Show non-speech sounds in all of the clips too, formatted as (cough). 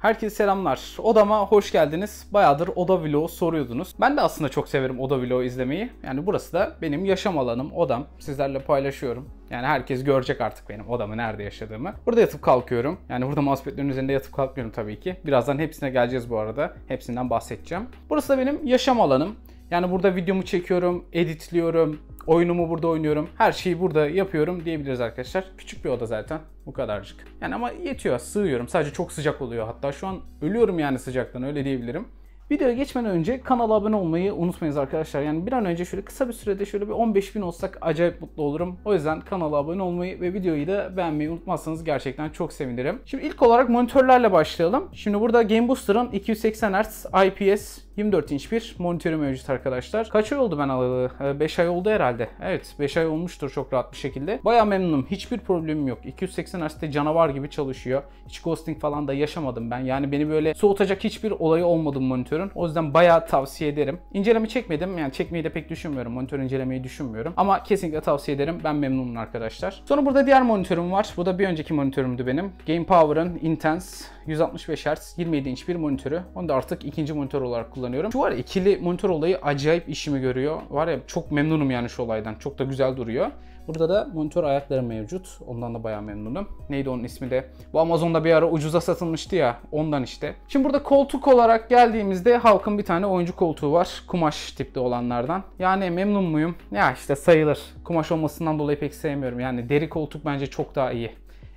Herkese selamlar. Odama hoş geldiniz. Bayağıdır Oda Vlog'u soruyordunuz. Ben de aslında çok severim Oda Vlog'u izlemeyi. Yani burası da benim yaşam alanım, odam. Sizlerle paylaşıyorum. Yani herkes görecek artık benim odamı nerede yaşadığımı. Burada yatıp kalkıyorum. Yani burada muhabbetlerin üzerinde yatıp kalkmıyorum tabii ki. Birazdan hepsine geleceğiz bu arada. Hepsinden bahsedeceğim. Burası da benim yaşam alanım. Yani burada videomu çekiyorum, editliyorum, oyunumu burada oynuyorum, her şeyi burada yapıyorum diyebiliriz arkadaşlar. Küçük bir oda zaten bu kadarcık. Yani ama yetiyor, sığıyorum. Sadece çok sıcak oluyor. Hatta şu an ölüyorum yani sıcaktan öyle diyebilirim. Videoya geçmeden önce kanala abone olmayı unutmayınız arkadaşlar. Yani bir an önce şöyle kısa bir sürede şöyle bir 15 bin olsak acayip mutlu olurum. O yüzden kanala abone olmayı ve videoyu da beğenmeyi unutmazsanız gerçekten çok sevinirim. Şimdi ilk olarak monitörlerle başlayalım. Şimdi burada Game Booster'ın 280 Hz IPS 24 inç bir monitörü mevcut arkadaşlar. Kaç ay oldu ben alalı? 5 ee, ay oldu herhalde. Evet 5 ay olmuştur çok rahat bir şekilde. Baya memnunum. Hiçbir problemim yok. 280 Hz'de canavar gibi çalışıyor. Hiç ghosting falan da yaşamadım ben. Yani beni böyle soğutacak hiçbir olayı olmadı monitörü monitörün. O yüzden bayağı tavsiye ederim. İnceleme çekmedim. Yani çekmeyi de pek düşünmüyorum. Monitör incelemeyi düşünmüyorum. Ama kesinlikle tavsiye ederim. Ben memnunum arkadaşlar. Sonra burada diğer monitörüm var. Bu da bir önceki monitörümdü benim. Game Power'ın Intense 165 Hz 27 inç bir monitörü. Onu da artık ikinci monitör olarak kullanıyorum. Şu var ya, ikili monitör olayı acayip işimi görüyor. Var ya çok memnunum yani şu olaydan. Çok da güzel duruyor. Burada da monitör ayakları mevcut. Ondan da bayağı memnunum. Neydi onun ismi de? Bu Amazon'da bir ara ucuza satılmıştı ya. Ondan işte. Şimdi burada koltuk olarak geldiğimizde de Hulk'ın bir tane oyuncu koltuğu var. Kumaş tipte olanlardan. Yani memnun muyum? Ya işte sayılır. Kumaş olmasından dolayı pek sevmiyorum. Yani deri koltuk bence çok daha iyi.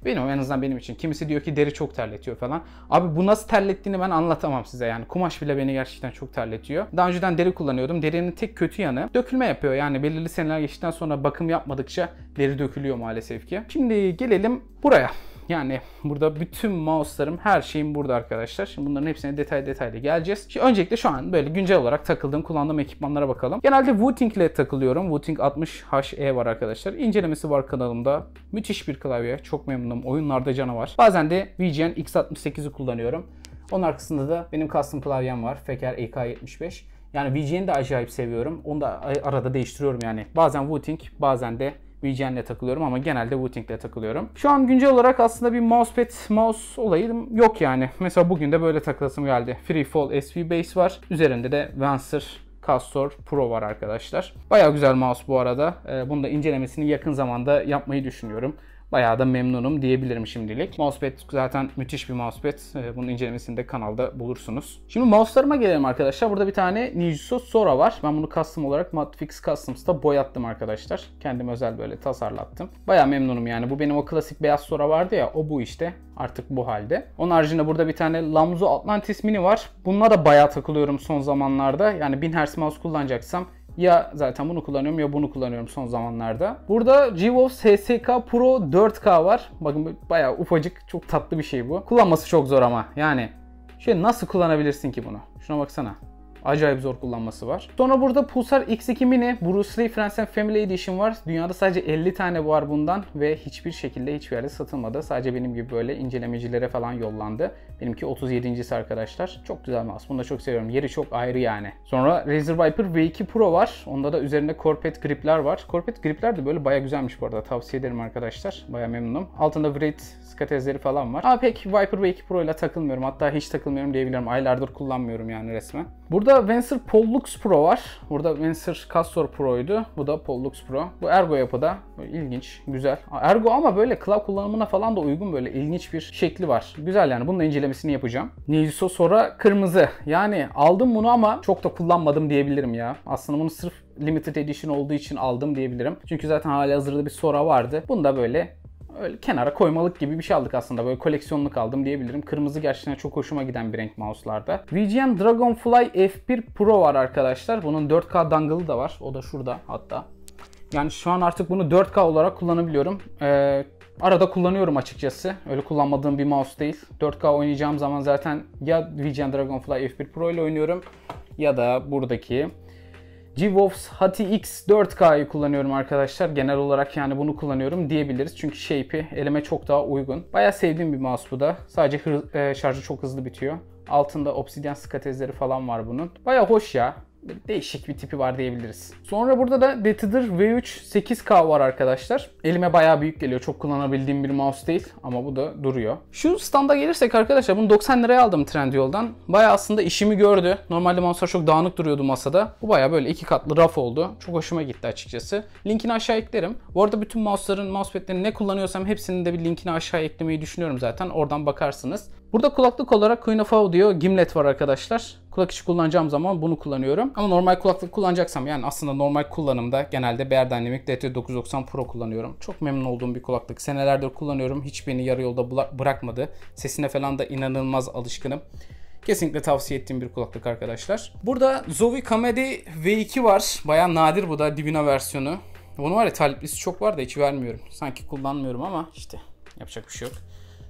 Benim en azından benim için. Kimisi diyor ki deri çok terletiyor falan. Abi bu nasıl terlettiğini ben anlatamam size yani. Kumaş bile beni gerçekten çok terletiyor. Daha önceden deri kullanıyordum. Derinin tek kötü yanı dökülme yapıyor. Yani belirli seneler geçtikten sonra bakım yapmadıkça deri dökülüyor maalesef ki. Şimdi gelelim buraya. Yani burada bütün mouse'larım, her şeyim burada arkadaşlar. Şimdi bunların hepsine detay detaylı geleceğiz. Şimdi öncelikle şu an böyle güncel olarak takıldığım, kullandığım ekipmanlara bakalım. Genelde Wooting ile takılıyorum. Wooting 60HE var arkadaşlar. İncelemesi var kanalımda. Müthiş bir klavye. Çok memnunum. Oyunlarda var. Bazen de VGN X68'i kullanıyorum. Onun arkasında da benim custom klavyem var. Feker EK75. Yani VGN'i de acayip seviyorum. Onu da arada değiştiriyorum yani. Bazen Wooting, bazen de VGN ile takılıyorum ama genelde Wooting ile takılıyorum. Şu an güncel olarak aslında bir mousepad mouse olayı yok yani. (laughs) Mesela bugün de böyle takılasım geldi. Freefall SV Base var. Üzerinde de Venser Castor Pro var arkadaşlar. Baya güzel mouse bu arada. Ee, bunu da incelemesini yakın zamanda yapmayı düşünüyorum. Bayağı da memnunum diyebilirim şimdilik. Mousepad zaten müthiş bir mousepad. Ee, bunun incelemesini de kanalda bulursunuz. Şimdi mouse'larıma gelelim arkadaşlar. Burada bir tane Ninjutsu Sora var. Ben bunu custom olarak Matfix Customs'ta boyattım arkadaşlar. Kendim özel böyle tasarlattım. Bayağı memnunum yani. Bu benim o klasik beyaz Sora vardı ya. O bu işte. Artık bu halde. Onun haricinde burada bir tane Lamzu Atlantis Mini var. Bununla da bayağı takılıyorum son zamanlarda. Yani 1000 Hz mouse kullanacaksam ya zaten bunu kullanıyorum ya bunu kullanıyorum son zamanlarda. Burada GeForce SSK Pro 4K var. Bakın bayağı ufacık çok tatlı bir şey bu. Kullanması çok zor ama yani. Şöyle nasıl kullanabilirsin ki bunu? Şuna baksana. Acayip zor kullanması var. Sonra burada Pulsar X2 Mini Bruce Lee Friends and Family Edition var. Dünyada sadece 50 tane var bundan ve hiçbir şekilde hiçbir yerde satılmadı. Sadece benim gibi böyle incelemecilere falan yollandı. Benimki 37.si arkadaşlar. Çok güzel mouse. Bunu da çok seviyorum. Yeri çok ayrı yani. Sonra Razer Viper V2 Pro var. Onda da üzerinde Corpet gripler var. Corpet gripler de böyle baya güzelmiş bu arada. Tavsiye ederim arkadaşlar. Baya memnunum. Altında Vrit skatezleri falan var. Ama pek Viper V2 Pro ile takılmıyorum. Hatta hiç takılmıyorum diyebilirim. Aylardır kullanmıyorum yani resmen. Burada Burada Venser Pollux Pro var. Burada Venser Castor Pro'ydu. Bu da Pollux Pro. Bu Ergo yapıda. ilginç, güzel. Ergo ama böyle klav kullanımına falan da uygun böyle ilginç bir şekli var. Güzel yani bunun da incelemesini yapacağım. Nilso Sora kırmızı. Yani aldım bunu ama çok da kullanmadım diyebilirim ya. Aslında bunu sırf limited edition olduğu için aldım diyebilirim. Çünkü zaten hali hazırda bir Sora vardı. Bunu da böyle öyle kenara koymalık gibi bir şey aldık aslında. Böyle koleksiyonluk aldım diyebilirim. Kırmızı gerçekten çok hoşuma giden bir renk mouse'larda. VGM Dragonfly F1 Pro var arkadaşlar. Bunun 4K dangle'ı da var. O da şurada hatta. Yani şu an artık bunu 4K olarak kullanabiliyorum. Ee, arada kullanıyorum açıkçası. Öyle kullanmadığım bir mouse değil. 4K oynayacağım zaman zaten ya VGM Dragonfly F1 Pro ile oynuyorum ya da buradaki GeForce HTX 4K'yı kullanıyorum arkadaşlar. Genel olarak yani bunu kullanıyorum diyebiliriz. Çünkü shape'i elime çok daha uygun. Baya sevdiğim bir mouse bu da. Sadece hız, e, şarjı çok hızlı bitiyor. Altında obsidyen skatezleri falan var bunun. Baya hoş ya değişik bir tipi var diyebiliriz. Sonra burada da Detider V3 8K var arkadaşlar. Elime bayağı büyük geliyor. Çok kullanabildiğim bir mouse değil ama bu da duruyor. Şu standa gelirsek arkadaşlar bunu 90 liraya aldım Trendyol'dan. Bayağı aslında işimi gördü. Normalde mouse'lar çok dağınık duruyordu masada. Bu bayağı böyle iki katlı raf oldu. Çok hoşuma gitti açıkçası. Linkini aşağı eklerim. Bu arada bütün mouse'ların, mousepad'lerini ne kullanıyorsam hepsinin de bir linkini aşağı eklemeyi düşünüyorum zaten. Oradan bakarsınız. Burada kulaklık olarak Queen of Audio Gimlet var arkadaşlar. Kulak içi kullanacağım zaman bunu kullanıyorum. Ama normal kulaklık kullanacaksam yani aslında normal kullanımda genelde Bear Dynamic DT990 Pro kullanıyorum. Çok memnun olduğum bir kulaklık. Senelerdir kullanıyorum. Hiç beni yarı yolda bırakmadı. Sesine falan da inanılmaz alışkınım. Kesinlikle tavsiye ettiğim bir kulaklık arkadaşlar. Burada Zowie Comedy V2 var. Baya nadir bu da Divina versiyonu. Bunu var ya taliplisi çok var da hiç vermiyorum. Sanki kullanmıyorum ama işte yapacak bir şey yok.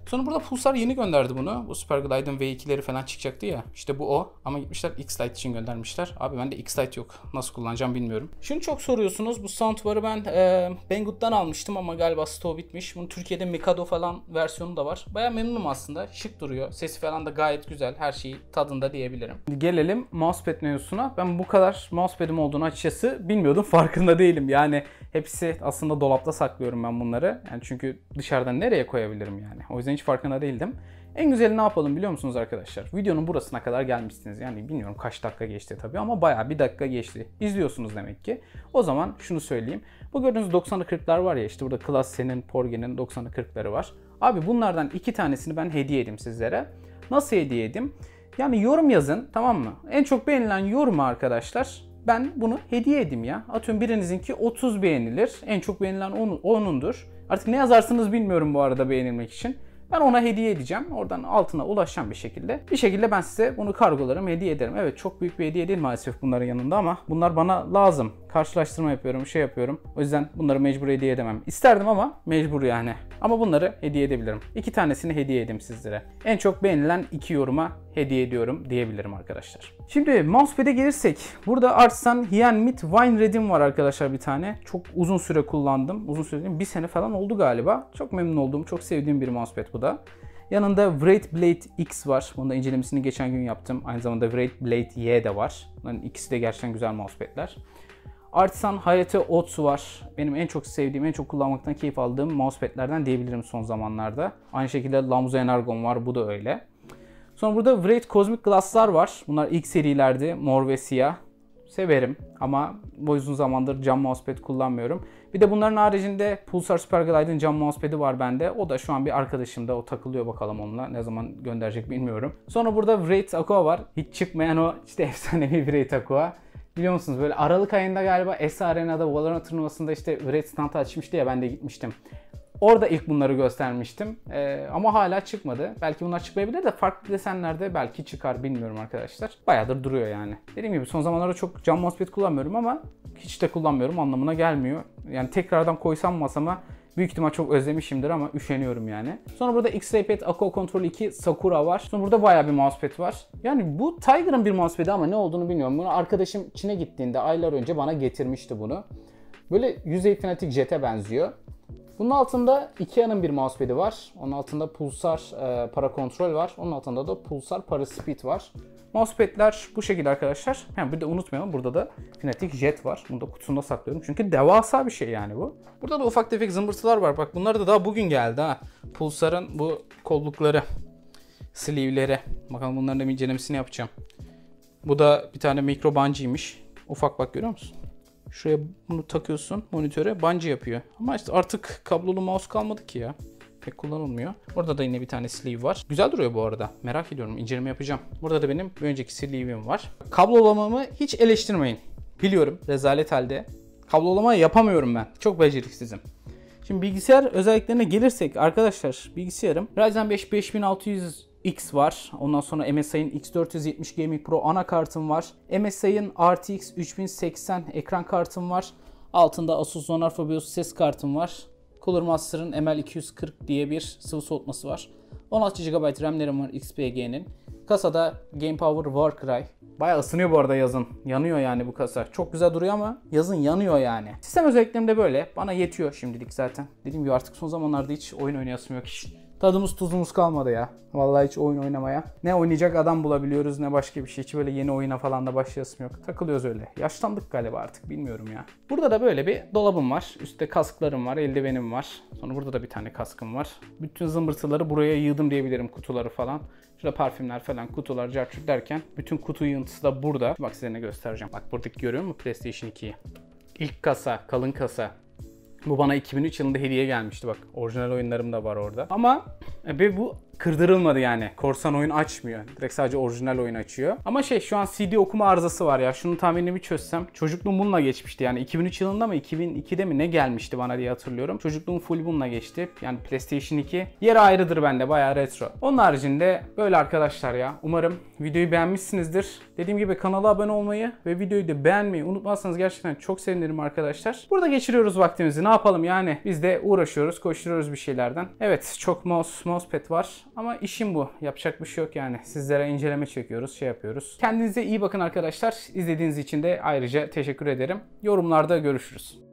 Sonra burada Pulsar yeni gönderdi bunu. Bu Super Superglide'ın V2'leri falan çıkacaktı ya. İşte bu o. Ama gitmişler X-Lite için göndermişler. Abi bende X-Lite yok. Nasıl kullanacağım bilmiyorum. Şunu çok soruyorsunuz. Bu soundbar'ı ben e, Banggood'dan almıştım ama galiba stoğu bitmiş. Bunun Türkiye'de Mikado falan versiyonu da var. Baya memnunum aslında. Şık duruyor. Sesi falan da gayet güzel. Her şeyi tadında diyebilirim. Gelelim mousepad menüsüne. Ben bu kadar mousepad'im olduğunu açıkçası bilmiyordum. (laughs) Farkında değilim. Yani Hepsi aslında dolapta saklıyorum ben bunları. Yani çünkü dışarıdan nereye koyabilirim yani. O yüzden hiç farkında değildim. En güzeli ne yapalım biliyor musunuz arkadaşlar? Videonun burasına kadar gelmişsiniz. Yani bilmiyorum kaç dakika geçti tabii ama bayağı bir dakika geçti. İzliyorsunuz demek ki. O zaman şunu söyleyeyim. Bu gördüğünüz 90'ı 40'lar var ya işte burada Klassen'in, Porge'nin 90'ı 40'ları var. Abi bunlardan iki tanesini ben hediye edeyim sizlere. Nasıl hediye edeyim? Yani yorum yazın tamam mı? En çok beğenilen yorumu arkadaşlar ben bunu hediye edeyim ya. Atıyorum birinizinki 30 beğenilir. En çok beğenilen 10'undur. Artık ne yazarsınız bilmiyorum bu arada beğenilmek için. Ben ona hediye edeceğim. Oradan altına ulaşan bir şekilde. Bir şekilde ben size bunu kargolarım, hediye ederim. Evet çok büyük bir hediye değil maalesef bunların yanında ama bunlar bana lazım karşılaştırma yapıyorum, şey yapıyorum. O yüzden bunları mecbur hediye edemem. İsterdim ama mecbur yani. Ama bunları hediye edebilirim. İki tanesini hediye edeyim sizlere. En çok beğenilen iki yoruma hediye ediyorum diyebilirim arkadaşlar. Şimdi mousepad'e gelirsek burada Artsan Hyanmit Wine Red'im var arkadaşlar bir tane. Çok uzun süre kullandım. Uzun süre değil, bir sene falan oldu galiba. Çok memnun olduğum, çok sevdiğim bir mousepad bu da. Yanında Wraith Blade X var. Bunun da incelemesini geçen gün yaptım. Aynı zamanda Wraith Blade Y de var. Bunların ikisi de gerçekten güzel mousepad'ler. Artisan HT Otsu var. Benim en çok sevdiğim, en çok kullanmaktan keyif aldığım mousepad'lerden diyebilirim son zamanlarda. Aynı şekilde Lamza Energon var. Bu da öyle. Sonra burada Wraith Cosmic Glass'lar var. Bunlar ilk serilerdi. mor ve siyah. Severim ama bu uzun zamandır cam mousepad kullanmıyorum. Bir de bunların haricinde Pulsar Superglide'ın cam mousepad'i var bende. O da şu an bir arkadaşımda. O takılıyor bakalım onunla. Ne zaman gönderecek bilmiyorum. Sonra burada Wraith Aqua var. Hiç çıkmayan o işte (laughs) efsanevi Wraith Aqua. Biliyor musunuz böyle Aralık ayında galiba S Arena'da Valorant turnuvasında işte üret standı açmıştı ya ben de gitmiştim. Orada ilk bunları göstermiştim. Ee, ama hala çıkmadı. Belki bunlar çıkmayabilir de farklı desenlerde belki çıkar bilmiyorum arkadaşlar. Bayağıdır duruyor yani. Dediğim gibi son zamanlarda çok cam mousepad kullanmıyorum ama hiç de kullanmıyorum anlamına gelmiyor. Yani tekrardan koysam masama Büyük ihtimal çok özlemişimdir ama üşeniyorum yani. Sonra burada X-Ray Pad Aqua Control 2 Sakura var. Sonra burada bayağı bir mousepad var. Yani bu Tiger'ın bir mousepad'i ama ne olduğunu bilmiyorum. Bunu arkadaşım Çin'e gittiğinde aylar önce bana getirmişti bunu. Böyle yüzey Fnatic Jet'e benziyor. Bunun altında Ikea'nın bir mousepad'i var. Onun altında Pulsar e, para kontrol var. Onun altında da Pulsar para speed var. Mousepad'ler bu şekilde arkadaşlar. Yani bir de unutmayalım burada da Kinetic Jet var. Bunu da kutusunda saklıyorum. Çünkü devasa bir şey yani bu. Burada da ufak tefek zımbırtılar var. Bak bunlar da daha bugün geldi ha. Pulsar'ın bu kollukları, sleeve'leri. Bakalım bunların da incelemesini yapacağım. Bu da bir tane mikro bungie'ymiş. Ufak bak görüyor musun? Şuraya bunu takıyorsun monitöre bungee yapıyor. Ama işte artık kablolu mouse kalmadı ki ya pek kullanılmıyor. Burada da yine bir tane sleeve var. Güzel duruyor bu arada. Merak ediyorum. inceleme yapacağım. Burada da benim bir önceki sleeve'im var. Kablolamamı hiç eleştirmeyin. Biliyorum rezalet halde. Kablolama yapamıyorum ben. Çok beceriksizim. Şimdi bilgisayar özelliklerine gelirsek arkadaşlar bilgisayarım Ryzen 5 5600 X var. Ondan sonra MSI'nin X470 Gaming Pro anakartım var. MSI'nin RTX 3080 ekran kartım var. Altında Asus Zonar Fabius ses kartım var. Cooler Master'ın ML240 diye bir sıvı soğutması var. 16 GB RAM'lerim var XPG'nin. Kasada Game Power Warcry. Baya ısınıyor bu arada yazın. Yanıyor yani bu kasa. Çok güzel duruyor ama yazın yanıyor yani. Sistem özelliklerim de böyle. Bana yetiyor şimdilik zaten. Dediğim gibi artık son zamanlarda hiç oyun oynayasım yok. Hiç. Tadımız tuzumuz kalmadı ya. Vallahi hiç oyun oynamaya. Ne oynayacak adam bulabiliyoruz ne başka bir şey. Hiç böyle yeni oyuna falan da başlayasım yok. Takılıyoruz öyle. Yaşlandık galiba artık bilmiyorum ya. Burada da böyle bir dolabım var. Üstte kasklarım var, eldivenim var. Sonra burada da bir tane kaskım var. Bütün zımbırtıları buraya yığdım diyebilirim kutuları falan. Şurada parfümler falan kutular carçuk derken bütün kutu yığıntısı da burada. Bak size ne göstereceğim. Bak buradaki görüyor musun PlayStation 2'yi? İlk kasa, kalın kasa. Bu bana 2003 yılında hediye gelmişti bak. Orijinal oyunlarım da var orada. Ama e, ve bu kırdırılmadı yani. Korsan oyun açmıyor. Direkt sadece orijinal oyun açıyor. Ama şey şu an CD okuma arızası var ya. Şunun tahminini bir çözsem. Çocukluğum bununla geçmişti yani. 2003 yılında mı 2002'de mi ne gelmişti bana diye hatırlıyorum. Çocukluğum full bununla geçti. Yani PlayStation 2 yeri ayrıdır bende bayağı retro. Onun haricinde böyle arkadaşlar ya. Umarım videoyu beğenmişsinizdir. Dediğim gibi kanala abone olmayı ve videoyu da beğenmeyi unutmazsanız gerçekten çok sevinirim arkadaşlar. Burada geçiriyoruz vaktimizi. Ne yapalım yani? Biz de uğraşıyoruz, koşturuyoruz bir şeylerden. Evet çok mouse, mousepad var ama işim bu. Yapacak bir şey yok yani. Sizlere inceleme çekiyoruz, şey yapıyoruz. Kendinize iyi bakın arkadaşlar. İzlediğiniz için de ayrıca teşekkür ederim. Yorumlarda görüşürüz.